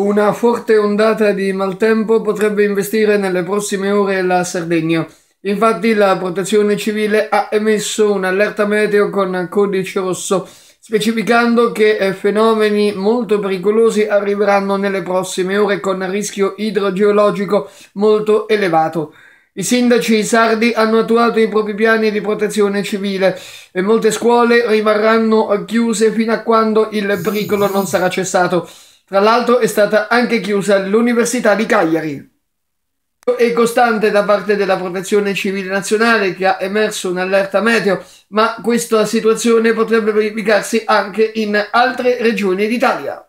Una forte ondata di maltempo potrebbe investire nelle prossime ore la Sardegna. Infatti la protezione civile ha emesso un'allerta meteo con codice rosso, specificando che eh, fenomeni molto pericolosi arriveranno nelle prossime ore con rischio idrogeologico molto elevato. I sindaci sardi hanno attuato i propri piani di protezione civile e molte scuole rimarranno chiuse fino a quando il pericolo non sarà cessato. Tra l'altro è stata anche chiusa l'Università di Cagliari. È costante da parte della Protezione Civile Nazionale che ha emerso un'allerta meteo, ma questa situazione potrebbe verificarsi anche in altre regioni d'Italia.